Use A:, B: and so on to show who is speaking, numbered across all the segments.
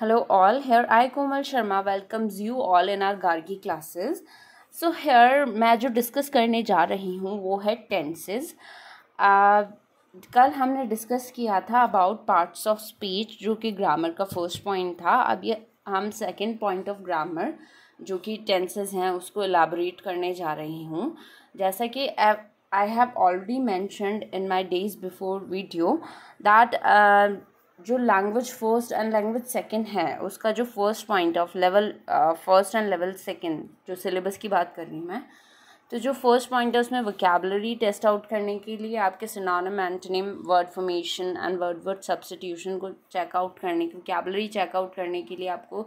A: Hello all, here I Komal Sharma welcomes you all in our Gargi classes. So here मैं जो discuss करने जा रही हूँ वो है tenses. Uh, कल हमने discuss किया था about parts of speech जो कि grammar का first point था अब ये हम second point of grammar जो कि tenses हैं उसको elaborate करने जा रही हूँ जैसा कि I have already mentioned in my days before video that uh, जो language first and language second है उसका जो first point of level first and level second जो सिलेबस की बात कर रही हूँ मैं तो जो फर्स्ट पॉइंट है उसमें वोकेबलरी टेस्ट आउट करने के लिए आपके synonym antonym word formation and word word substitution को चेकआउट करने की वोकेबलरी चेकआउट करने के लिए आपको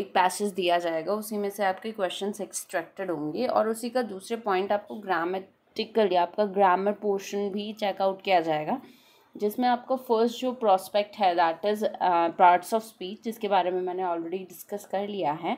A: एक पैसेज दिया जाएगा उसी में से आपके क्वेश्चन एक्सट्रैक्टेड होंगे और उसी का दूसरे पॉइंट आपको ग्रामेटिकल या आपका ग्रामर पोर्शन भी चेकआउट किया जाएगा जिसमें आपको फर्स्ट जो प्रोस्पेक्ट है that is parts of speech जिसके बारे में मैंने ऑलरेडी डिस्कस कर लिया है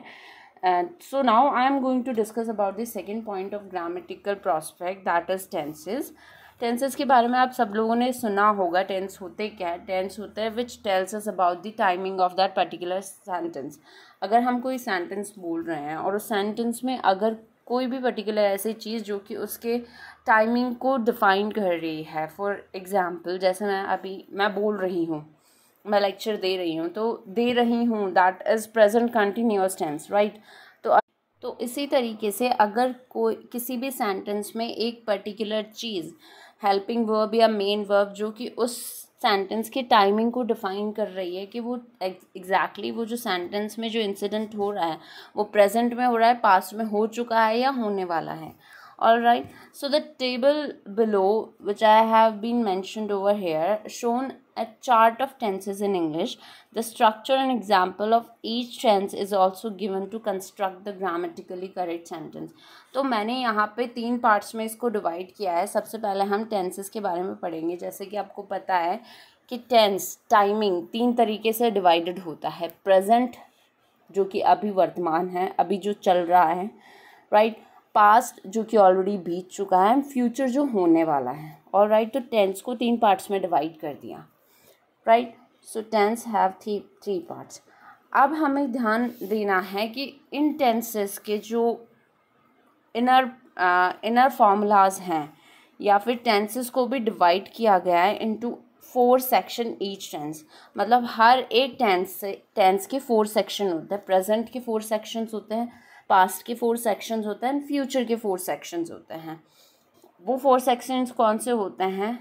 A: so now I am going to discuss about the second point of grammatical prospect that is tenses tenses के बारे में आप सब लोगों ने सुना होगा टेंस होते क्या है टेंस होते हैं which tells us about the timing of that particular sentence अगर हम कोई सेंटेंस बोल रहे हैं और उस सेंटेंस में अगर कोई भी पर्टिकुलर ऐसी चीज़ जो कि उसके टाइमिंग को डिफ़ाइन कर रही है फॉर एग्ज़ाम्पल जैसे मैं अभी मैं बोल रही हूँ मैं लेक्चर दे रही हूँ तो दे रही हूँ that is present continuous tense right तो तो इसी तरीके से अगर कोई किसी भी सेंटेंस में एक पर्टिकुलर चीज़ हेल्पिंग वर्ब या मेन वर्ब जो कि उस सेंटेंस की टाइमिंग को डिफाइन कर रही है कि वो एग्जैक्टली exactly वो जो सेंटेंस में जो इंसिडेंट हो रहा है वो प्रेजेंट में हो रहा है पास्ट में हो चुका है या होने वाला है alright so the table below which I have been mentioned over here shown a chart of tenses in English the structure and example of each tense is also given to construct the grammatically correct sentence तो मैंने यहाँ पे तीन parts में इसको divide किया है सबसे पहले हम tenses के बारे में पढ़ेंगे जैसे कि आपको पता है कि टेंस टाइमिंग तीन तरीके से डिवाइडेड होता है प्रेजेंट जो कि अभी वर्तमान है अभी जो चल रहा है राइट right? पास्ट जो कि ऑलरेडी बीत चुका है एंड फ्यूचर जो होने वाला है और राइट तो टेंस को तीन पार्ट्स में डिवाइड कर दिया right so tense have three three parts अब हमें ध्यान देना है कि इन टेंसेस के जो इनर इनर फॉर्मूलाज हैं या फिर टेंसेस को भी डिवाइड किया गया है into four section each tense मतलब हर एक टेंस से टेंस के फोर सेक्शन होते हैं प्रेजेंट के फोर सेक्शंस होते हैं पास्ट के फोर सेक्शंस होते हैं फ्यूचर के फोर सेक्शंस होते हैं वो फोर सेक्शंस कौन से होते हैं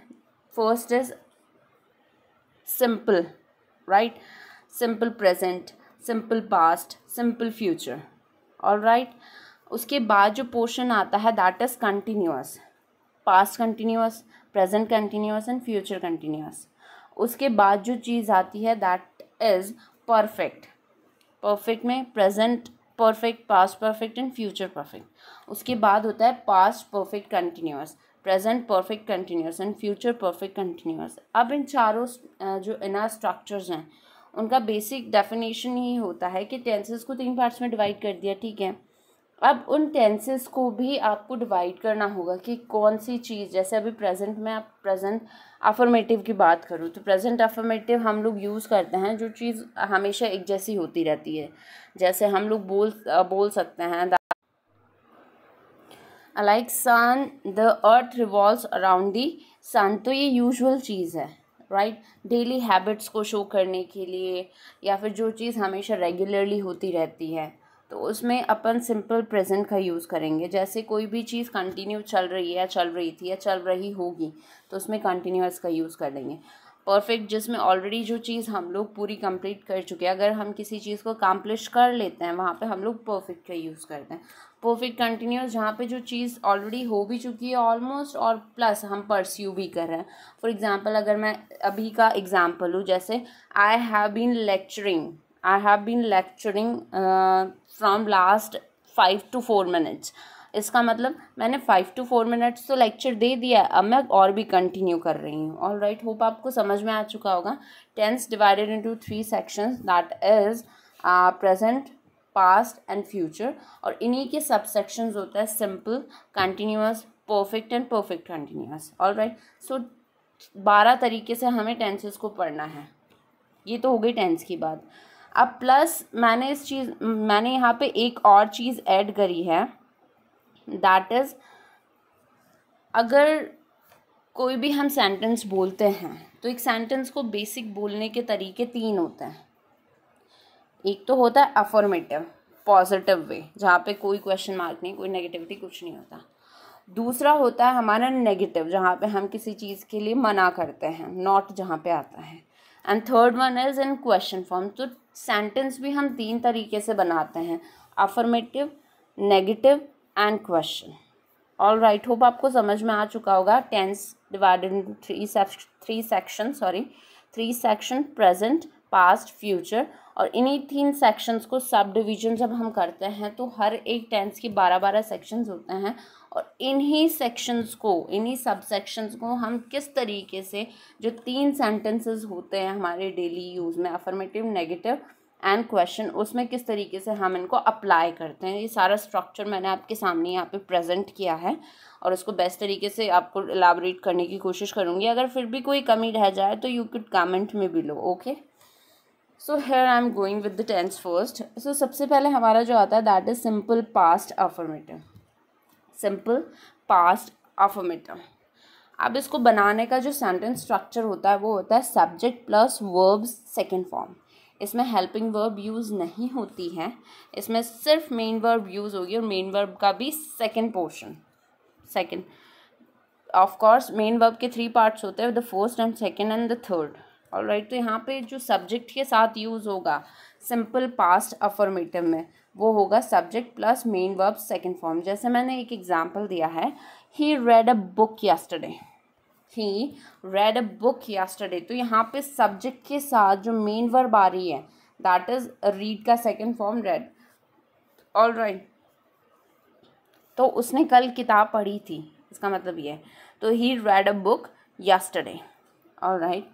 A: first is simple right simple present simple past simple future और राइट उसके बाद जो पोर्शन आता है that is continuous past continuous present continuous and future continuous उसके बाद जो चीज़ आती है दैट इज़ परफेक्ट परफेक्ट में present perfect past perfect and future perfect उसके बाद होता है past perfect continuous present perfect continuous and future perfect continuous अब इन चारों जो इना स्ट्रक्चर्स हैं उनका बेसिक डेफिनेशन ही होता है कि टेंसेस को तीन पार्ट्स में डिवाइड कर दिया ठीक है अब उन टेंसेस को भी आपको डिवाइड करना होगा कि कौन सी चीज़ जैसे अभी प्रेजेंट में आप प्रेजेंट अफर्मेटिव की बात करूँ तो प्रेजेंट अफर्मेटिव हम लोग यूज़ करते हैं जो चीज़ हमेशा एक जैसी होती रहती है जैसे हम लोग बोल बोल सकते हैं like sun the earth revolve around the sun तो ये यूजुअल चीज़ है राइट डेली हैबिट्स को शो करने के लिए या फिर जो चीज़ हमेशा रेगुलरली होती रहती है तो उसमें अपन सिंपल प्रेजेंट का यूज़ करेंगे जैसे कोई भी चीज़ कंटिन्यू चल रही है या चल रही थी या चल रही होगी तो उसमें कंटिन्यूस का यूज़ कर लेंगे परफेक्ट जिसमें ऑलरेडी जो चीज़ हम लोग पूरी कंप्लीट कर चुके हैं अगर हम किसी चीज़ को अकम्पलिश कर लेते हैं वहाँ पे हम लोग परफेक्ट का यूज़ करते हैं परफेक्ट कंटिन्यूस जहाँ पे जो चीज़ ऑलरेडी हो भी चुकी है ऑलमोस्ट और प्लस हम परस्यू भी कर रहे हैं फॉर एग्ज़ाम्पल अगर मैं अभी का एग्ज़ाम्पल हूँ जैसे I have been lecturing I have been lecturing from last five to four minutes इसका मतलब मैंने फाइव टू फोर मिनट्स तो लेक्चर दे दिया है अब मैं और भी कंटिन्यू कर रही हूँ ऑल राइट होप आपको समझ में आ चुका होगा tense divided into three sections that is present past and future और इन्हीं के सब सेक्शन होता है simple continuous perfect and perfect continuous all right so बारह तरीके से हमें टेंसेस को पढ़ना है ये तो हो गई टेंस की बात अब प्लस मैंने इस चीज़ मैंने यहाँ पे एक और चीज़ ऐड करी है दैट इज़ अगर कोई भी हम सेंटेंस बोलते हैं तो एक सेंटेंस को बेसिक बोलने के तरीके तीन होते हैं एक तो होता है अफॉर्मेटिव पॉजिटिव वे जहाँ पे कोई क्वेश्चन मार्क नहीं कोई नेगेटिविटी कुछ नहीं होता दूसरा होता है हमारा नेगेटिव जहाँ पे हम किसी चीज़ के लिए मना करते हैं नॉट जहाँ पे आता है and third one is in question form तो सेंटेंस भी हम तीन तरीके से बनाते हैं affirmative negative and question all right hope आपको समझ में आ चुका होगा tense divided into three three section sorry three section present past future और इन्हीं तीन सेक्शंस को सब डिवीजन जब हम करते हैं तो हर एक टेंस के बारह बारह सेक्शंस होते हैं और इन्हीं सेक्शंस को इन्हीं सब सेक्शंस को हम किस तरीके से जो तीन सेंटेंसेस होते हैं हमारे डेली यूज़ में अफर्मेटिव नेगेटिव एंड क्वेश्चन उसमें किस तरीके से हम इनको अप्लाई करते हैं ये सारा स्ट्रक्चर मैंने आपके सामने यहाँ पे प्रेजेंट किया है और उसको बेस्ट तरीके से आपको एलाबरेट करने की कोशिश करूँगी अगर फिर भी कोई कमी रह जाए तो यू कुड कमेंट में भी लो okay so here I am going with the tense first so सबसे पहले हमारा जो आता है that is simple past affirmative simple past affirmative अब इसको बनाने का जो सेंटेंस स्ट्रक्चर होता है वो होता है subject plus verbs second form इसमें हेल्पिंग वर्ब यूज़ नहीं होती है इसमें सिर्फ मेन वर्ब यूज़ होगी और मेन वर्ब का भी second portion second of course main verb के थ्री पार्ट्स होते हैं the first and second and the third all right तो यहाँ पे जो सब्जेक्ट के साथ यूज़ होगा सिंपल पास्ट अफर्मेटिव में वो होगा subject plus main verb second form जैसे मैंने एक एग्जाम्पल दिया है he read a book yesterday he read a book yesterday तो यहाँ पे सब्जेक्ट के साथ जो मेन वर्ब आ रही है दैट इज रीड का second form read all right तो उसने कल किताब पढ़ी थी इसका मतलब ये तो he read a book yesterday all right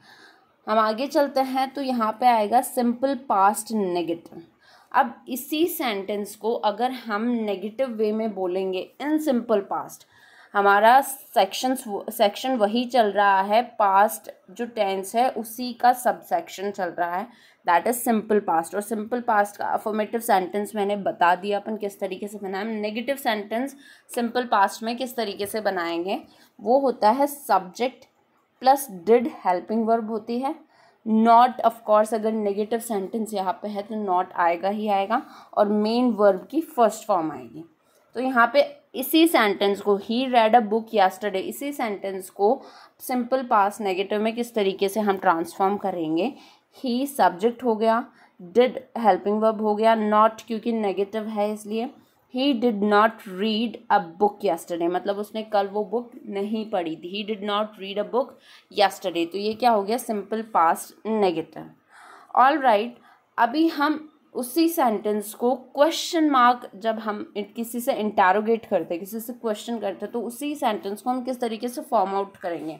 A: हम आगे चलते हैं तो यहाँ पे आएगा सिंपल पास्ट नेगेटिव अब इसी सेंटेंस को अगर हम नेगेटिव वे में बोलेंगे इन सिंपल पास्ट हमारा सेक्शन सेक्शन वही चल रहा है पास्ट जो टेंस है उसी का सब सेक्शन चल रहा है दैट इज़ सिंपल पास्ट और सिंपल पास्ट का अफॉर्मेटिव सेंटेंस मैंने बता दिया अपन किस तरीके से बनाए नेगेटिव सेंटेंस सिंपल पास्ट में किस तरीके से बनाएंगे वो होता है subject plus did helping verb होती है नॉट ऑफ कोर्स अगर नेगेटिव सेंटेंस यहाँ पे है तो नॉट आएगा ही आएगा और मेन वर्ब की फर्स्ट फॉर्म आएगी तो यहाँ पे इसी सेंटेंस को ही रेड अ बुक यास्टरडे इसी सेंटेंस को सिंपल पास नेगेटिव में किस तरीके से हम ट्रांसफॉर्म करेंगे ही सब्जेक्ट हो गया डिड हेल्पिंग वर्ब हो गया नॉट क्योंकि नेगेटिव है इसलिए he did not read a book yesterday मतलब उसने कल वो बुक नहीं पढ़ी थी he did not read a book yesterday तो ये क्या हो गया simple past negative all right अभी हम उसी सेंटेंस को क्वेश्चन मार्क जब हम किसी से इंटारोगेट करते हैं किसी से क्वेश्चन करते हैं तो उसी सेंटेंस को हम किस तरीके से फॉर्म आउट करेंगे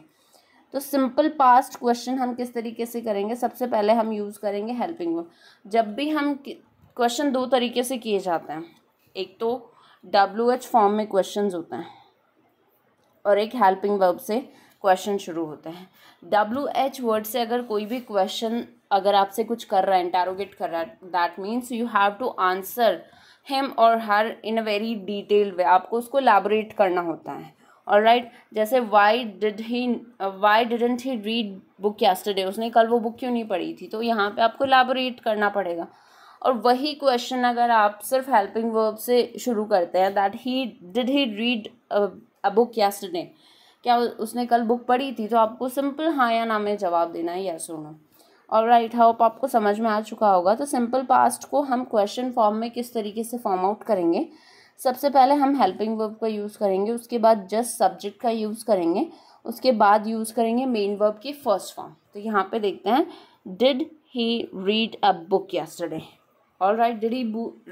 A: तो सिंपल पास्ट क्वेश्चन हम किस तरीके से करेंगे सबसे पहले हम यूज़ करेंगे हेल्पिंग वर्ब जब भी हम क्वेश्चन दो तरीके से किए जाते हैं एक तो डब्ल्यू एच फॉर्म में क्वेश्चन होते हैं और एक हेल्पिंग वर्ब से क्वेश्चन शुरू होते हैं डब्ल्यू एच वर्ड से अगर कोई भी क्वेश्चन अगर आपसे कुछ कर रहा है इंटारोगेट कर रहा है that means you have to answer him और हर इन अ वेरी डिटेल वे आपको उसको लेबोरेट करना होता है और राइट right, जैसे why did he why didn't he read book yesterday उसने कल वो बुक क्यों नहीं पढ़ी थी तो यहाँ पे आपको लेबोरेट करना पड़ेगा और वही क्वेश्चन अगर आप सिर्फ हेल्पिंग वर्ब से शुरू करते हैं that he did he read a book yesterday क्या उसने कल बुक पढ़ी थी तो आपको सिंपल हाँ या ना में जवाब देना है यस सुनो और राइट हाउप आपको समझ में आ चुका होगा तो सिंपल पास्ट को हम क्वेश्चन फॉर्म में किस तरीके से फॉर्म आउट करेंगे सबसे पहले हम हेल्पिंग वर्ब का यूज़ करेंगे उसके बाद जस्ट सब्जेक्ट का यूज़ करेंगे उसके बाद यूज़ करेंगे मेन वर्ब की फर्स्ट फॉर्म तो यहाँ पे देखते हैं did he read a book yesterday all right did he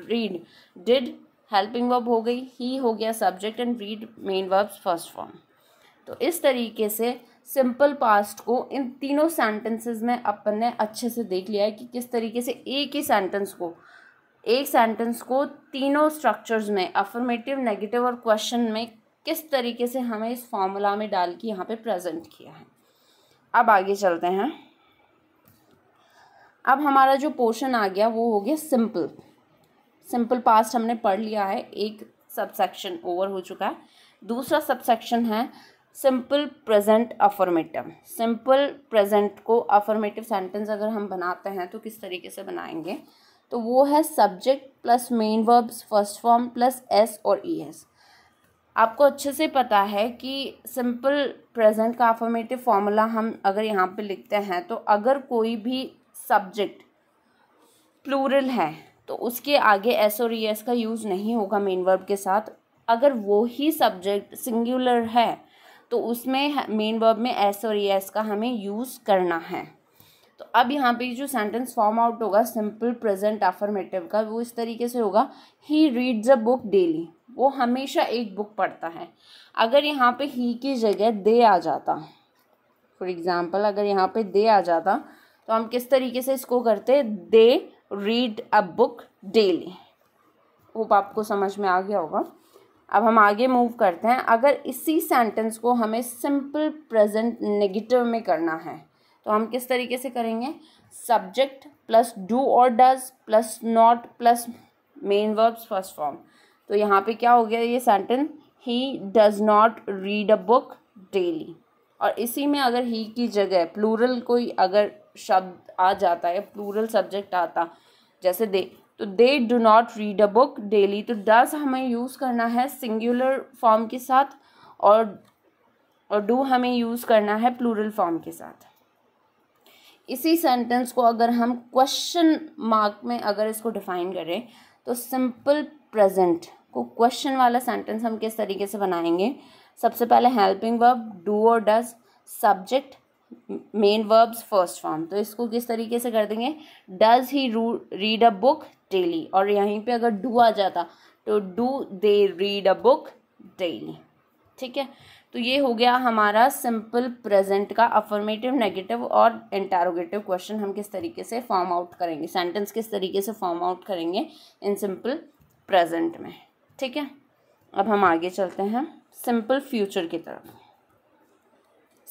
A: read did helping verb हो गई ही हो गया subject and read main verbs first form तो इस तरीके से सिंपल पास्ट को इन तीनों सेंटेंसेस में अपन ने अच्छे से देख लिया है कि किस तरीके से एक ही सेंटेंस को एक सेंटेंस को तीनों स्ट्रक्चर्स में अफर्मेटिव नेगेटिव और क्वेश्चन में किस तरीके से हमें इस फॉर्मूला में डाल के यहाँ पे प्रेजेंट किया है अब आगे चलते हैं अब हमारा जो पोर्शन आ गया वो हो गया सिंपल सिंपल पास्ट हमने पढ़ लिया है एक सबसेक्शन ओवर हो चुका है दूसरा सबसेक्शन है simple present affirmative simple present को अफर्मेटिव सेंटेंस अगर हम बनाते हैं तो किस तरीके से बनाएंगे तो वो है subject plus main verbs first form plus S और ई एस आपको अच्छे से पता है कि सिंपल प्रेजेंट का अफर्मेटिव फॉर्मूला हम अगर यहाँ पे लिखते हैं तो अगर कोई भी सब्जेक्ट प्लूरल है तो उसके आगे एस और एस e का यूज़ नहीं होगा मेन वर्ब के साथ अगर वो ही सब्जेक्ट सिंगुलर है तो उसमें मेन वर्ब में एस और एस e का हमें यूज़ करना है तो अब यहाँ पे जो सेंटेंस फॉर्म आउट होगा सिंपल प्रेजेंट अफर्मेटिव का वो इस तरीके से होगा he reads a book daily वो हमेशा एक बुक पढ़ता है अगर यहाँ पे ही की जगह दे आ जाता फॉर एग्ज़ाम्पल अगर यहाँ पे दे आ जाता तो हम किस तरीके से इसको करते हैं they read a book daily hope आपको समझ में आ गया होगा अब हम आगे मूव करते हैं अगर इसी सेंटेंस को हमें सिंपल प्रेजेंट नेगेटिव में करना है तो हम किस तरीके से करेंगे सब्जेक्ट प्लस डू और does plus not plus main verbs first form तो यहाँ पे क्या हो गया ये sentence he does not read a book daily और इसी में अगर ही की जगह प्लूरल कोई अगर शब्द आ जाता है प्लूरल सब्जेक्ट आता जैसे दे तो they do not read a book daily तो डस हमें यूज़ करना है सिंगुलर फॉर्म के साथ और और डू हमें यूज़ करना है प्लूरल फॉर्म के साथ इसी सेंटेंस को अगर हम क्वेश्चन मार्क में अगर इसको डिफाइन करें तो सिंपल प्रेजेंट को क्वेश्चन वाला सेंटेंस हम किस तरीके से बनाएंगे सबसे पहले हेल्पिंग वर्ब डू और does subject main verbs first form तो इसको किस तरीके से कर देंगे does he read a book daily और यहीं पे अगर डू आ जाता तो do they read a book daily ठीक है तो ये हो गया हमारा सिंपल प्रेजेंट का अफर्मेटिव नेगेटिव और इंटारोगेटिव क्वेश्चन हम किस तरीके से फॉर्म आउट करेंगे सेंटेंस किस तरीके से फॉर्म आउट करेंगे इन सिंपल प्रेजेंट में ठीक है अब हम आगे चलते हैं सिंपल फ्यूचर की तरफ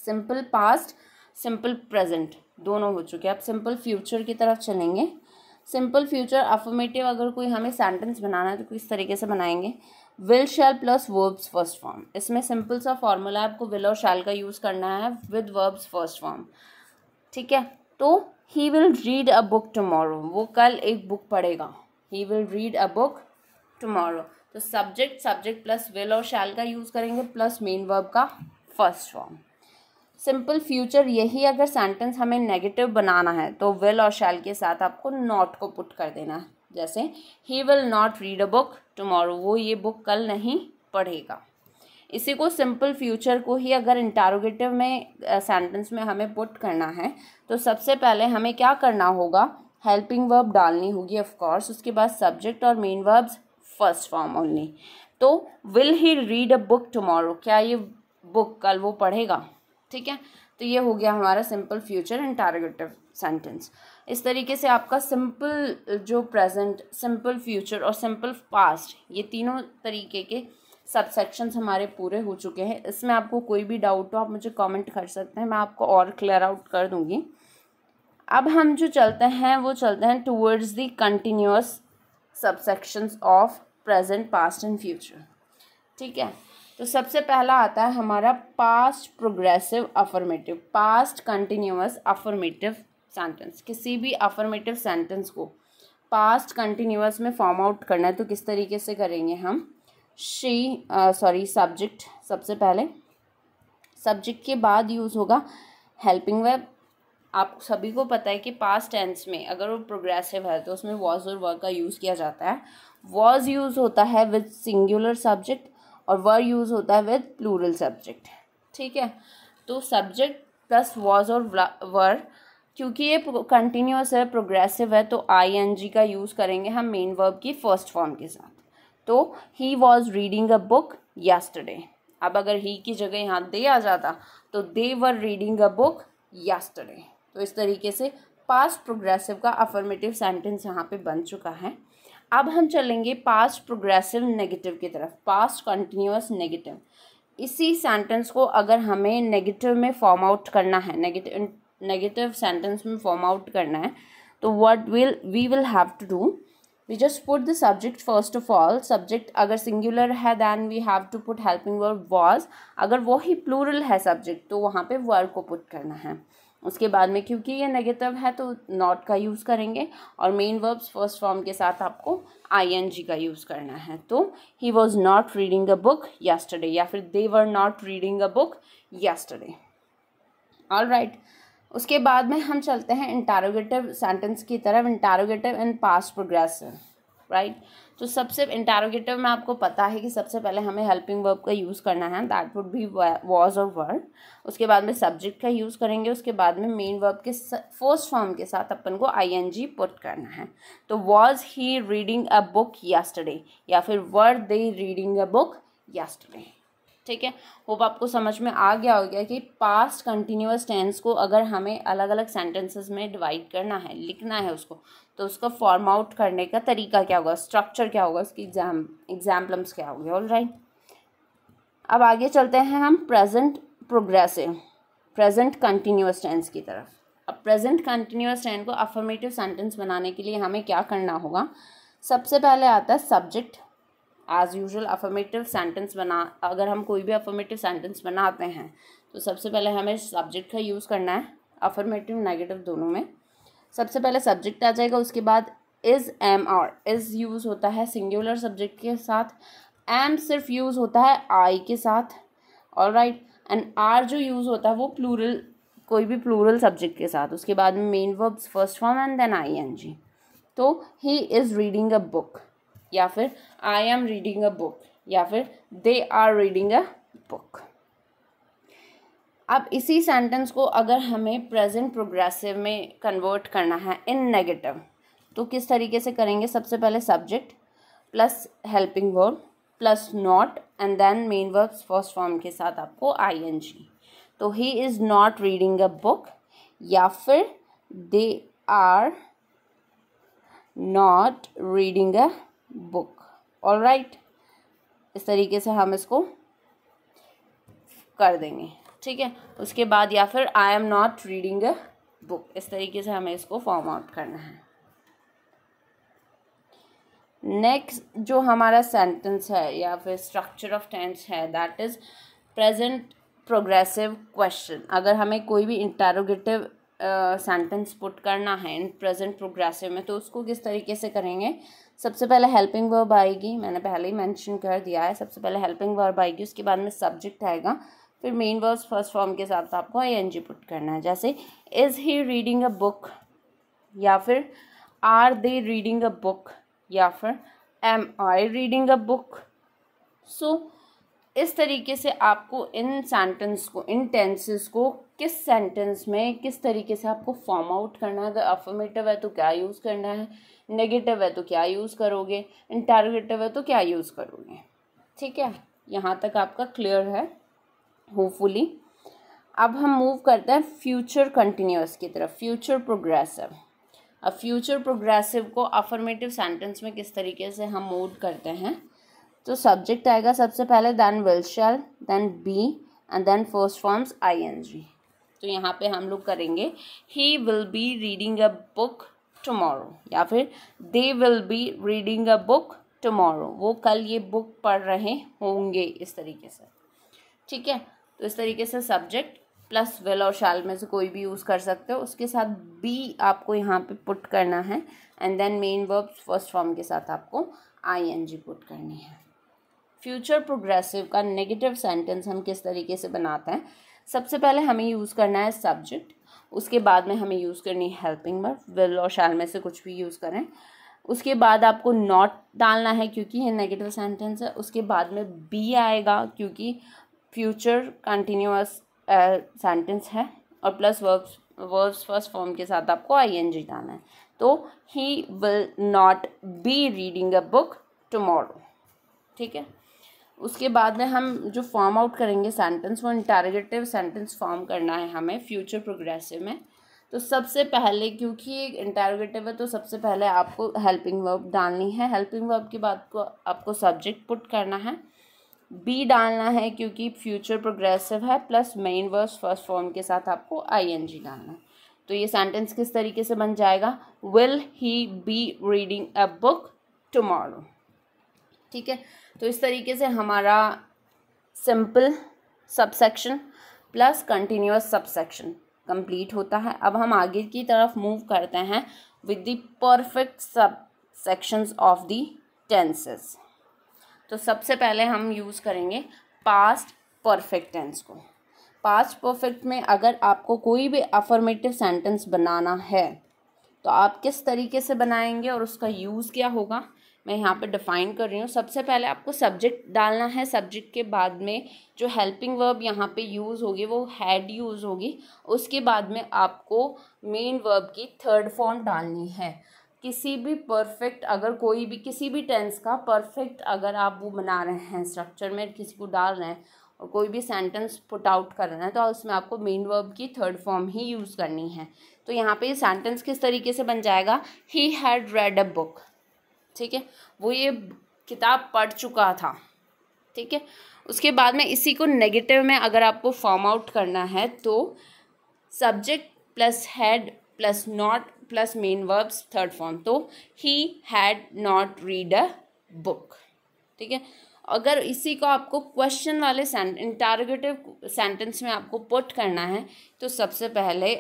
A: सिंपल पास्ट सिंपल प्रेजेंट दोनों हो चुके हैं अब सिंपल फ्यूचर की तरफ चलेंगे सिंपल फ्यूचर अफर्मेटिव अगर कोई हमें सेंटेंस बनाना है तो किस तरीके से बनाएंगे will shall plus verbs first form इसमें सिंपल सा फॉर्मूला आपको विल और शैल का यूज़ करना है विद वर्ब्स फर्स्ट फॉर्म ठीक है तो he will read a book tomorrow वो कल एक बुक पढ़ेगा he will read a book tomorrow तो सब्जेक्ट सब्जेक्ट प्लस विल और शैल का यूज़ करेंगे प्लस मेन वर्ब का फर्स्ट फॉर्म सिंपल फ्यूचर यही अगर सेंटेंस हमें नेगेटिव बनाना है तो विल और शैल के साथ आपको नॉट को पुट कर देना है जैसे he will not read a book tomorrow वो ये बुक कल नहीं पढ़ेगा इसी को सिंपल फ्यूचर को ही अगर इंटारोगेटिव में सेंटेंस में हमें पुट करना है तो सबसे पहले हमें क्या करना होगा हेल्पिंग वर्ब डालनी होगी ऑफ कोर्स उसके बाद सब्जेक्ट और main verbs first form only तो will he read a book tomorrow क्या ये बुक कल वो पढ़ेगा ठीक है तो ये हो गया हमारा सिंपल फ्यूचर इंटारोगेटिव सेंटेंस इस तरीके से आपका सिंपल जो प्रेजेंट सिंपल फ्यूचर और सिंपल पास्ट ये तीनों तरीके के सबसेक्शंस हमारे पूरे हो चुके हैं इसमें आपको कोई भी डाउट हो आप मुझे कमेंट कर सकते हैं मैं आपको और क्लियर आउट कर दूंगी अब हम जो चलते हैं वो चलते हैं towards the continuous subsections of present past and future ठीक है तो सबसे पहला आता है हमारा past progressive affirmative past continuous affirmative sentence किसी भी अफर्मेटिव सेंटेंस को पास्ट कंटिन्यूस में फॉर्म आउट करना है तो किस तरीके से करेंगे हम शी सॉरी सब्जेक्ट सबसे पहले सब्जेक्ट के बाद यूज़ होगा हेल्पिंग वेब आप सभी को पता है कि पास्ट टेंस में अगर वो प्रोग्रेसिव है तो उसमें वॉज और वर्क का यूज़ किया जाता है वॉज यूज़ होता है विद सिंगुलर सब्जेक्ट और वर यूज़ होता है विद प्लूरल सब्जेक्ट ठीक है तो सब्जेक्ट प्लस वॉज और वर क्योंकि ये कंटिन्यूस है प्रोग्रेसिव है तो आई एन जी का यूज़ करेंगे हम मेन वर्ब की फर्स्ट फॉर्म के साथ तो he was reading a book yesterday अब अगर ही की जगह यहाँ दे आ जाता तो दे were reading a book yesterday तो इस तरीके से पास्ट प्रोग्रेसिव का अफर्मेटिव सेंटेंस यहाँ पे बन चुका है अब हम चलेंगे पास्ट प्रोग्रेसिव नेगेटिव की तरफ पास्ट कंटिन्यूस नेगेटिव इसी सेंटेंस को अगर हमें नेगेटिव में फॉर्म आउट करना है नेगेटिव नेगेटिव सेंटेंस में फॉर्म आउट करना है तो what will we will have to do we just put the subject first of all subject अगर सिंगुलर है then we have to put helping verb was अगर वही प्लूरल है subject तो वहाँ पे वर्ब को पुट करना है उसके बाद में क्योंकि ये नेगेटिव है तो नॉट का यूज़ करेंगे और मेन वर्ब्स फर्स्ट फॉर्म के साथ आपको आई का यूज़ करना है तो he was not reading a book yesterday या फिर they were not reading a book yesterday all right उसके बाद में हम चलते हैं इंटारोगेटिव सेंटेंस की तरफ interrogative and past progressive right तो सबसे इंटारोगेटिव में आपको पता है कि सबसे पहले हमें हेल्पिंग वर्ब का यूज़ करना है दैट वुड बी वॉज और वर्ड उसके बाद में सब्जेक्ट का यूज़ करेंगे उसके बाद में मेन वर्ब के फर्स्ट फॉर्म के साथ अपन को जी पुट करना है तो was he reading a book yesterday या फिर were they reading a book yesterday ठीक है होप आपको समझ में आ गया होगा कि पास्ट कंटिन्यूस टेंस को अगर हमें अलग अलग सेंटेंसेस में डिवाइड करना है लिखना है उसको तो उसका फॉर्म आउट करने का तरीका क्या होगा स्ट्रक्चर क्या होगा उसकी एग्जाम एग्जाम्पलम्स क्या होगी ऑल राइट अब आगे चलते हैं हम present progressive present continuous tense की तरफ अब प्रेजेंट कंटिन्यूस टेंस को अफर्मेटिव सेंटेंस बनाने के लिए हमें क्या करना होगा सबसे पहले आता है subject as usual affirmative sentence बना अगर हम कोई भी अफर्मेटिव सेंटेंस बनाते हैं तो सबसे पहले हमें सब्जेक्ट का यूज़ करना है अफर्मेटिव नेगेटिव दोनों में सबसे पहले सब्जेक्ट आ जाएगा उसके बाद is am are is use होता है सिंगुलर सब्जेक्ट के साथ एम सिर्फ यूज़ होता है आई के साथ और राइट एंड आर जो यूज़ होता है वो प्लूरल कोई भी प्लूरल सब्जेक्ट के साथ उसके बाद में main verbs first form and then I N G तो he is reading a book या फिर I am reading a book या फिर they are reading a book अब इसी सेंटेंस को अगर हमें प्रेजेंट प्रोग्रेसिव में कन्वर्ट करना है इन नेगेटिव तो किस तरीके से करेंगे सबसे पहले subject plus helping verb plus not and then main verbs first form के साथ आपको आई एन जी तो he is not reading a book या फिर they are not reading a book all right इस तरीके से हम इसको कर देंगे ठीक है उसके बाद या फिर I am not reading a book इस तरीके से हमें इसको फॉर्म आउट करना है नेक्स्ट जो हमारा सेंटेंस है या फिर स्ट्रक्चर ऑफ टेंस है that is present progressive question अगर हमें कोई भी इंटेरोगेटिव सेंटेंस पुट करना है इन प्रेजेंट प्रोग्रेसिव में तो उसको किस तरीके से करेंगे सबसे पहले हेल्पिंग वर्ब आएगी मैंने पहले ही मेंशन कर दिया है सबसे पहले हेल्पिंग वर्ब आएगी उसके बाद में सब्जेक्ट आएगा फिर मेन वर्ब्स फर्स्ट फॉर्म के साथ आपको आई एन जी पुट करना है जैसे is he reading a book या फिर are they reading a book या फिर am I reading a book so इस तरीके से आपको इन सेंटेंस को इन टेंसेस को किस सेंटेंस में किस तरीके से आपको फॉर्म आउट करना है अगर अफर्मेटिव है तो क्या यूज़ करना है नेगेटिव है तो क्या यूज़ करोगे इंटारोगेटिव है तो क्या यूज़ करोगे ठीक है यहाँ तक आपका क्लियर है होपफुली अब हम मूव करते हैं फ्यूचर कंटिन्यूस की तरफ फ्यूचर प्रोग्रेसिव अब फ्यूचर प्रोग्रेसिव को अफर्मेटिव सेंटेंस में किस तरीके से हम मूव करते हैं तो सब्जेक्ट आएगा सबसे पहले then will shall then be and then first forms I N G तो यहाँ पे हम लोग करेंगे he will be reading a book tomorrow या फिर they will be reading a book tomorrow वो कल ये बुक पढ़ रहे होंगे इस तरीके से ठीक है तो इस तरीके से सब्जेक्ट प्लस विल और शाल में से कोई भी यूज़ कर सकते हो उसके साथ बी आपको यहाँ पे पुट करना है and then main verbs first form के साथ आपको आई एन जी पुट करनी है फ्यूचर प्रोग्रेसिव का नेगेटिव सेंटेंस हम किस तरीके से बनाते हैं सबसे पहले हमें यूज़ करना है सब्जेक्ट उसके बाद में हमें यूज़ करनी है हेल्पिंग वर्ब विल और शैल में से कुछ भी यूज़ करें उसके बाद आपको नॉट डालना है क्योंकि ये नेगेटिव सेंटेंस है उसके बाद में बी आएगा क्योंकि फ्यूचर कंटिन्यूस सेंटेंस है और plus verbs verbs first form के साथ आपको आई एन जी डालना है तो he will not be reading a book tomorrow ठीक है उसके बाद में हम जो फॉर्म आउट करेंगे सेंटेंस वो इंटेरोगेटिव सेंटेंस फॉर्म करना है हमें फ्यूचर प्रोग्रेसिव में तो सबसे पहले क्योंकि इंटेरोगेटिव है तो सबसे पहले आपको हेल्पिंग वर्ब डालनी है हेल्पिंग वर्ब के बाद को आपको सब्जेक्ट पुट करना है बी डालना है क्योंकि फ्यूचर प्रोग्रेसिव है plus main verbs first form के साथ आपको आई एन जी डालना है तो ये सेंटेंस किस तरीके से बन जाएगा will he be reading a book tomorrow ठीक है तो इस तरीके से हमारा simple subsection plus continuous subsection complete होता है अब हम आगे की तरफ मूव करते हैं with the perfect subsections of the tenses तो सबसे पहले हम यूज़ करेंगे पास्ट परफेक्ट टेंस को पास्ट परफेक्ट में अगर आपको कोई भी अफर्मेटिव सेंटेंस बनाना है तो आप किस तरीके से बनाएंगे और उसका यूज़ क्या होगा मैं यहाँ पर डिफ़ाइन कर रही हूँ सबसे पहले आपको सब्जेक्ट डालना है सब्जेक्ट के बाद में जो हेल्पिंग वर्ब यहाँ पे यूज़ होगी वो हैड यूज़ होगी उसके बाद में आपको मेन वर्ब की थर्ड फॉर्म डालनी है किसी भी परफेक्ट अगर कोई भी किसी भी टेंस का परफेक्ट अगर आप वो बना रहे हैं स्ट्रक्चर में किसी को डाल रहे हैं और कोई भी सेंटेंस पुट आउट कर रहे हैं तो उसमें आपको मेन वर्ब की थर्ड फॉर्म ही यूज़ करनी है तो यहाँ पे ये सेंटेंस किस तरीके से बन जाएगा he had read a book ठीक है वो ये किताब पढ़ चुका था ठीक है उसके बाद में इसी को नेगेटिव में अगर आपको फॉर्म आउट करना है तो subject plus had plus not plus main verbs third form तो he had not read a book ठीक है अगर इसी को आपको क्वेश्चन वाले इंटारोगेटिव सेंटेंस में आपको पुट करना है तो सबसे पहले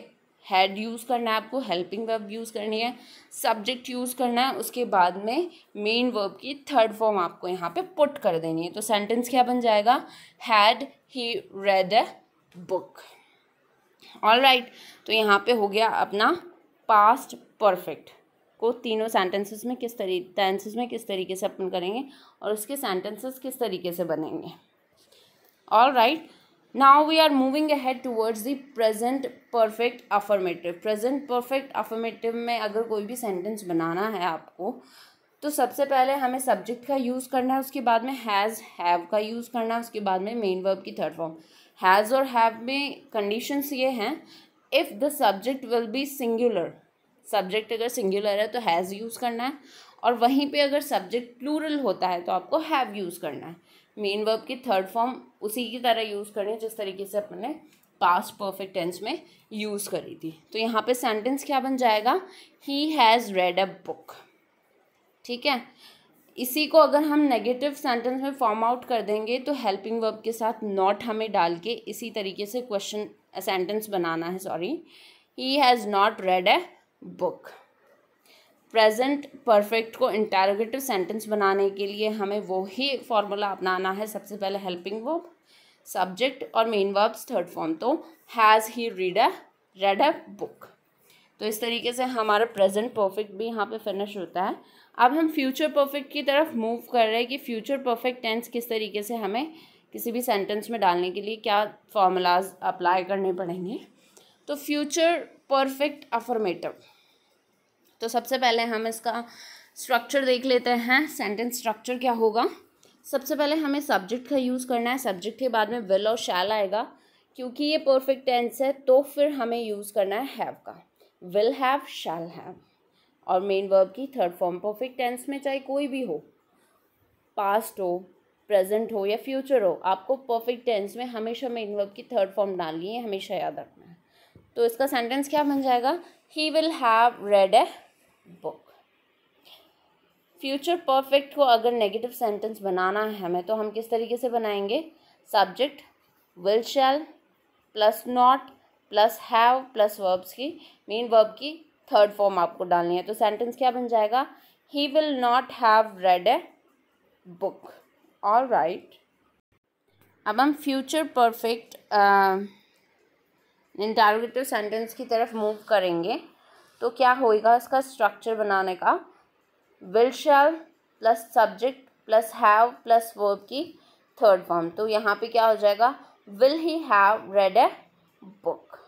A: हैड यूज़ करना है आपको हेल्पिंग वर्ब यूज़ करनी है सब्जेक्ट यूज़ करना है उसके बाद में मेन वर्ब की थर्ड फॉर्म आपको यहाँ पे पुट कर देनी है तो सेंटेंस क्या बन जाएगा had he read a book all right तो यहाँ पे हो गया अपना पास्ट परफेक्ट को तीनों सेंटेंसेस में किस तरीके टेंसेस में किस तरीके से अपन करेंगे और उसके सेंटेंसेस किस तरीके से बनेंगे all right right, now we are moving ahead towards the present perfect affirmative present perfect affirmative में अगर कोई भी sentence बनाना है आपको तो सबसे पहले हमें subject का use करना है उसके बाद में has have का use करना है उसके बाद में main verb की third form has और have में conditions ये हैं if the subject will be singular subject अगर singular है तो has use करना है और वहीं पे अगर subject plural होता है तो आपको have use करना है मेन वर्ब की थर्ड फॉर्म उसी की तरह यूज़ करनी है जिस तरीके से अपन ने पास्ट परफेक्ट टेंस में यूज़ करी थी तो यहाँ पे सेंटेंस क्या बन जाएगा he has read a book ठीक है इसी को अगर हम नेगेटिव सेंटेंस में फॉर्म आउट कर देंगे तो हेल्पिंग वर्ब के साथ नॉट हमें डाल के इसी तरीके से क्वेश्चन सेंटेंस बनाना है sorry he has not read a book present perfect को इंटेरोगेटिव सेंटेंस बनाने के लिए हमें वो ही फॉर्मूला अपनाना है सबसे पहले हेल्पिंग वर्ब सब्जेक्ट और मेन वर्ब्स थर्ड फॉर्म तो has he read a read a book तो इस तरीके से हमारा प्रेजेंट परफेक्ट भी यहाँ पे फिनिश होता है अब हम फ्यूचर परफेक्ट की तरफ मूव कर रहे हैं कि फ्यूचर परफेक्ट टेंस किस तरीके से हमें किसी भी सेंटेंस में डालने के लिए क्या फॉर्मूलाज अप्लाई करने पड़ेंगे तो फ्यूचर परफेक्ट अफर्मेटिव तो सबसे पहले हम इसका स्ट्रक्चर देख लेते हैं सेंटेंस स्ट्रक्चर क्या होगा सबसे पहले हमें सब्जेक्ट का यूज़ करना है सब्जेक्ट के बाद में विल और शैल आएगा क्योंकि ये परफेक्ट टेंस है तो फिर हमें यूज़ करना है हैव का विल हैव शैल हैव और मेन वर्ब की थर्ड फॉर्म परफेक्ट टेंस में चाहे कोई भी हो पास्ट हो प्रेजेंट हो या फ्यूचर हो आपको परफेक्ट टेंस में हमेशा मेन वर्ब की थर्ड फॉर्म डालनी है हमेशा याद रखना है तो इसका सेंटेंस क्या बन जाएगा he will have read a book future perfect को अगर नेगेटिव सेंटेंस बनाना है हमें तो हम किस तरीके से बनाएंगे subject will shall plus not plus have plus verbs की मेन वर्ब की थर्ड फॉर्म आपको डालनी है तो सेंटेंस क्या बन जाएगा he will not have read a book all right अब हम फ्यूचर परफेक्ट इंटारोगेटिव सेंटेंस की तरफ मूव करेंगे तो क्या होएगा इसका स्ट्रक्चर बनाने का will shall plus subject plus have plus verb की थर्ड फॉर्म तो यहाँ पे क्या हो जाएगा will he have read a book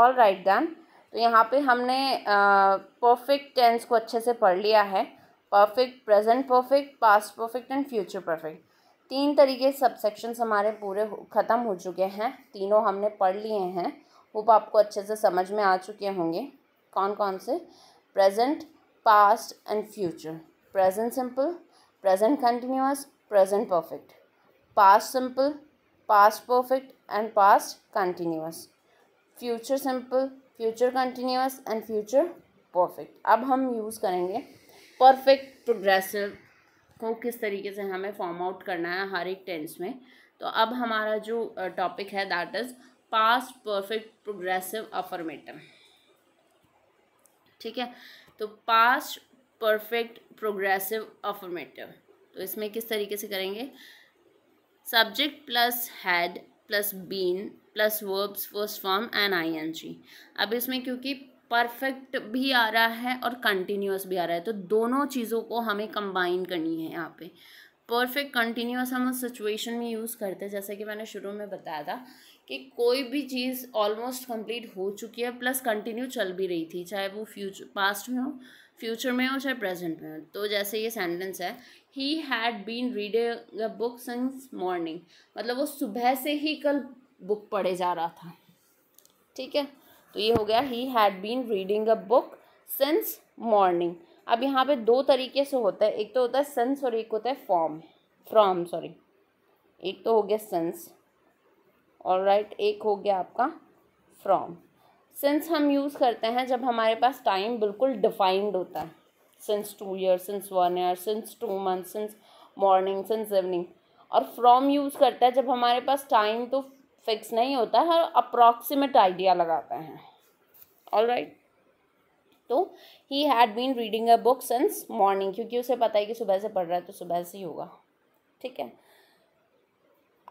A: all right then तो यहाँ पे हमने परफेक्ट टेंस को अच्छे से पढ़ लिया है perfect present perfect past perfect and future perfect तीन तरीके सबसेक्शंस हमारे पूरे ख़त्म हो चुके हैं तीनों हमने पढ़ लिए हैं होप आपको अच्छे से समझ में आ चुके होंगे कौन कौन से present past and future present simple present continuous present perfect past simple past perfect and past continuous future simple future continuous and future perfect अब हम यूज़ करेंगे परफेक्ट प्रोग्रेसिव को किस तरीके से हमें फॉर्म आउट करना है हर एक टेंस में तो अब हमारा जो टॉपिक है that is past perfect progressive affirmative ठीक है तो पास्ट परफेक्ट प्रोग्रेसिव अफर्मेटिव तो इसमें किस तरीके से करेंगे subject plus had plus been plus verbs first form and I N G अब इसमें क्योंकि परफेक्ट भी आ रहा है और कंटिन्यूस भी आ रहा है तो दोनों चीज़ों को हमें कंबाइन करनी है यहाँ पे परफेक्ट कंटिन्यूस हम उस सिचुएशन में यूज़ करते हैं जैसे कि मैंने शुरू में बताया था कि कोई भी चीज़ ऑलमोस्ट कंप्लीट हो चुकी है प्लस कंटिन्यू चल भी रही थी चाहे वो फ्यूचर पास्ट में हो फ्यूचर में हो चाहे प्रेजेंट में हो तो जैसे ये सेंटेंस है he had been reading a book since morning मतलब वो सुबह से ही कल बुक पढ़े जा रहा था ठीक है तो ये हो गया he had been reading a book since morning अब यहाँ पे दो तरीके से होता है एक तो होता है सेंस और एक होता है फॉर्म फ्रॉम सॉरी एक तो हो गया सेंस और राइट एक हो गया आपका फ्रॉम सेंस हम यूज़ करते हैं जब हमारे पास टाइम बिल्कुल डिफाइंड होता है since two year since one year since two month since morning since evening और फ्रॉम यूज़ करता है जब हमारे पास टाइम तो फिक्स नहीं होता है अप्रॉक्सीमेट आइडिया लगाते हैं ऑल राइट तो he had been reading a book since morning क्योंकि उसे पता है कि सुबह से पढ़ रहा है तो सुबह से ही होगा ठीक है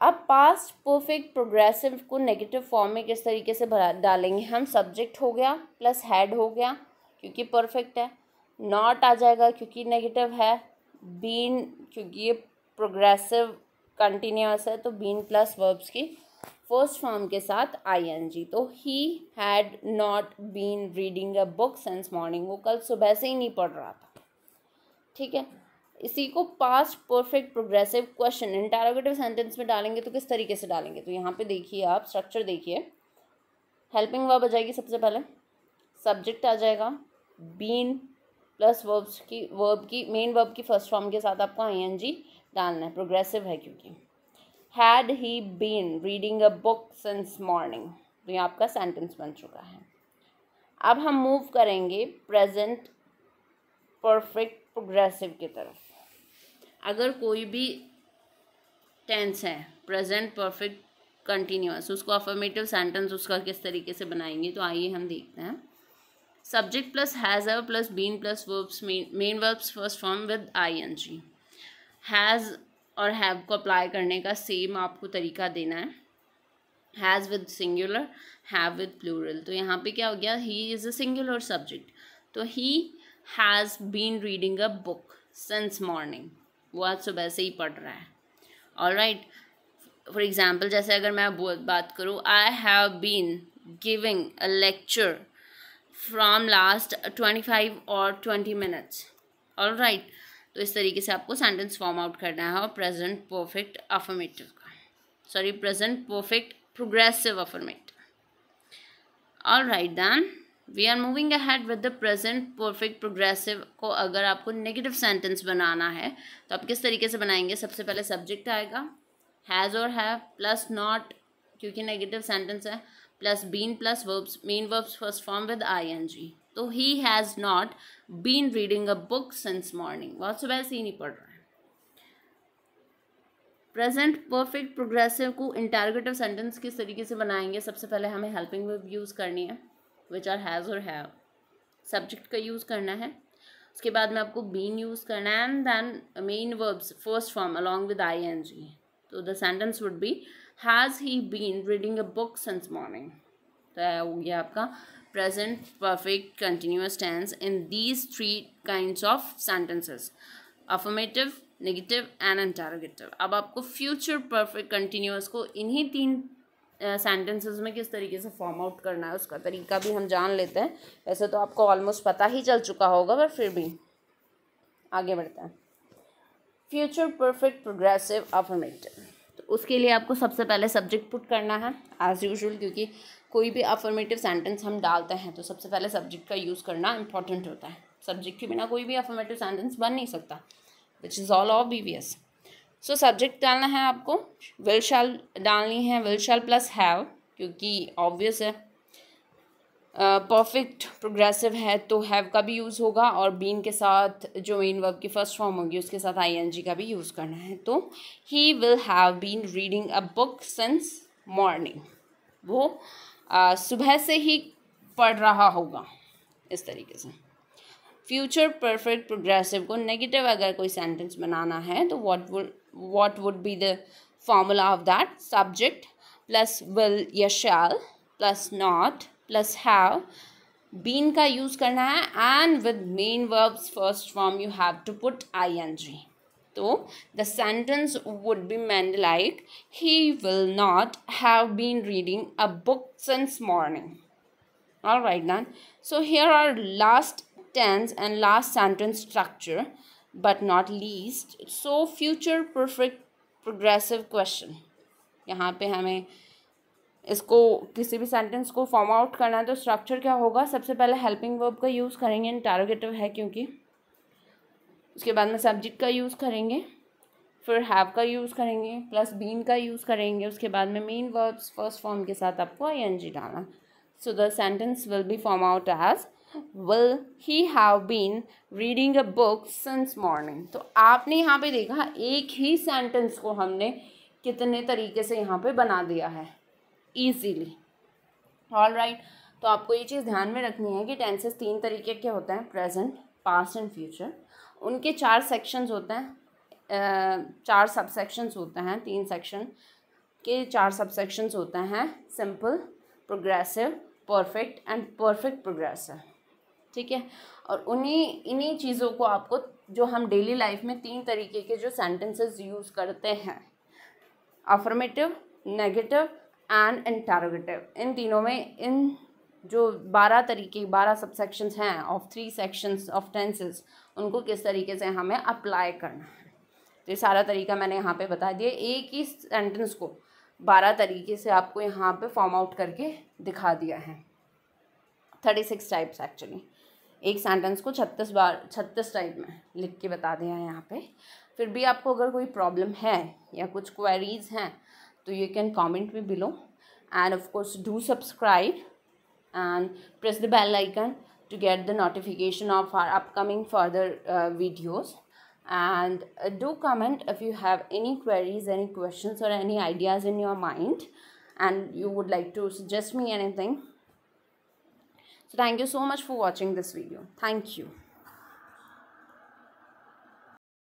A: अब पास्ट परफेक्ट प्रोग्रेसिव को नेगेटिव फॉर्म में किस तरीके से भरा डालेंगे हम सब्जेक्ट हो गया प्लस हैड हो गया क्योंकि परफेक्ट है नॉट आ जाएगा क्योंकि नेगेटिव है बीन क्योंकि ये प्रोग्रेसिव कंटिन्यूस है तो बीन प्लस वर्ब्स की फर्स्ट फॉर्म के साथ आई एन जी तो he had not been reading a book since morning वो कल सुबह से ही नहीं पढ़ रहा था ठीक है इसी को past perfect progressive question interrogative sentence में डालेंगे तो किस तरीके से डालेंगे तो यहाँ पे देखिए आप स्ट्रक्चर देखिए हेल्पिंग वर्ब आ जाएगी सबसे पहले सब्जेक्ट आ जाएगा बीन प्लस वर्ब्स की वर्ब की मेन वर्ब की फर्स्ट फॉर्म के साथ आपको आई एन जी डालना है प्रोग्रेसिव है क्योंकि had he been reading a book since morning तो यहाँ आपका सेंटेंस बन चुका है अब हम मूव करेंगे प्रेजेंट परफेक्ट प्रोग्रेसिव की तरफ अगर कोई भी टेंस है प्रेजेंट परफेक्ट कंटिन्यूस उसको अफर्मेटिव सेंटेंस उसका किस तरीके से बनाएंगे तो आइए हम देखते हैं subject plus has plus been plus verbs main verbs first form with I N G has और हैव को अप्लाई करने का सेम आपको तरीका देना है has with singular have with plural तो यहाँ पे क्या हो गया he is a singular subject तो he has been reading a book since morning वो आज सुबह से ही पढ़ रहा है ऑल राइट फॉर एग्ज़ाम्पल जैसे अगर मैं बात करूँ I have been giving a lecture from last twenty five और ट्वेंटी मिनट्स ऑल राइट तो इस तरीके से आपको सेंटेंस फॉर्म आउट करना है और प्रेजेंट परफेक्ट अफर्मेटिव का sorry present perfect progressive affirmative all right then we are moving ahead with the present perfect progressive को अगर आपको नेगेटिव सेंटेंस बनाना है तो आप किस तरीके से बनाएंगे सबसे पहले सब्जेक्ट आएगा हैज़ और हैव प्लस नॉट क्योंकि नेगेटिव सेंटेंस है plus been plus verbs main verbs first form with ing तो he has not been reading a book since morning बहुत सुबह से ही नहीं पढ़ रहा है प्रेजेंट परफेक्ट प्रोग्रेसिव को इंटारगेटिव सेंटेंस किस तरीके से बनाएंगे सबसे पहले हमें हेल्पिंग वर्ब यूज़ करनी है विच आर हैज़ और हैव सब्जेक्ट का यूज़ करना है उसके बाद में आपको बीन यूज़ करना है and then main verbs first form along with I N G तो the sentence would be has he been reading a book since morning तो यह हो गया आपका present perfect continuous tense in these three kind of sentences affirmative negative and interrogative अब आपको future perfect continuous को इन्हीं तीन सेंटेंसेस uh, में किस तरीके से फॉर्म आउट करना है उसका तरीका भी हम जान लेते हैं वैसे तो आपको ऑलमोस्ट पता ही चल चुका होगा पर फिर भी आगे बढ़ते हैं फ्यूचर परफेक्ट प्रोग्रेसिव अफर्मेटिव उसके लिए आपको सबसे पहले सब्जेक्ट पुट करना है एज़ यूजल क्योंकि कोई भी अफर्मेटिव सेंटेंस हम डालते हैं तो सबसे पहले सब्जेक्ट का यूज़ करना इंपॉर्टेंट होता है सब्जेक्ट के बिना कोई भी अफर्मेटिव सेंटेंस बन नहीं सकता which is all of obvious so subject डालना है आपको विल शैल डालनी है विल शैल प्लस हैव क्योंकि ऑब्वियस है परफेक्ट प्रोग्रेसिव है तो हैव का भी यूज़ होगा और बीन के साथ जो मेन वर्ब की फर्स्ट फॉर्म होगी उसके साथ आईएनजी का भी यूज़ करना है तो he will have been reading a book since morning वो uh, सुबह से ही पढ़ रहा होगा इस तरीके से फ्यूचर परफेक्ट प्रोग्रेसिव को नेगेटिव अगर कोई सेंटेंस बनाना है तो what would what would be the formula of that subject plus will यशाल plus not plus have been का यूज करना है and with main verbs first form you have to put I N G तो the sentence would be man like he will not have been reading a book since morning all right then so here are last tense and last sentence structure but not least so future perfect progressive question यहाँ पे हमें इसको किसी भी sentence को form out करना है तो स्ट्रक्चर क्या होगा सबसे पहले हेल्पिंग वर्ब का यूज़ करेंगे इंटारोगेटिव है क्योंकि उसके बाद में सब्जेक्ट का यूज़ करेंगे फिर हैव का यूज़ करेंगे प्लस बीन का यूज़ करेंगे उसके बाद में मेन वर्ब्स फर्स्ट फॉर्म के साथ आपको आई एन जी डालना so the sentence will be form out as will he have been reading a book since morning तो आपने यहाँ पे देखा एक ही सेंटेंस को हमने कितने तरीके से यहाँ पे बना दिया है ईजीली ऑल राइट तो आपको ये चीज़ ध्यान में रखनी है कि टेंसेस तीन तरीके के होते हैं प्रेजेंट पास्ट एंड फ्यूचर उनके चार सेक्शंस होते हैं चार सब सेक्शंस होते हैं तीन सेक्शन के चार सब सेक्शंस होते हैं simple progressive perfect and perfect progressive ठीक है और उन्हीं इन्हीं चीज़ों को आपको जो हम डेली लाइफ में तीन तरीके के जो सेंटेंसेस यूज़ करते हैं अफर्मेटिव नेगेटिव एंड इंटेरोगेटिव इन तीनों में इन जो बारह तरीके बारह सब सेक्शंस हैं of three sections of tenses उनको किस तरीके से हमें अप्लाई करना है तो ये सारा तरीका मैंने यहाँ पे बता दिया एक ही सेंटेंस को बारह तरीके से आपको यहाँ पे फॉर्म आउट करके दिखा दिया है थर्टी सिक्स टाइप्स एक्चुअली एक सेंटेंस को छत्तीस बार छत्तीस टाइप में लिख के बता दिया है यहाँ पे फिर भी आपको अगर कोई प्रॉब्लम है या कुछ क्वेरीज हैं तो you can comment me below and of course do subscribe and press the bell icon to get the notification of our upcoming further uh, videos and uh, do comment if you have any queries any questions or any ideas in your mind and you would like to suggest me anything so thank you so much for watching this video thank you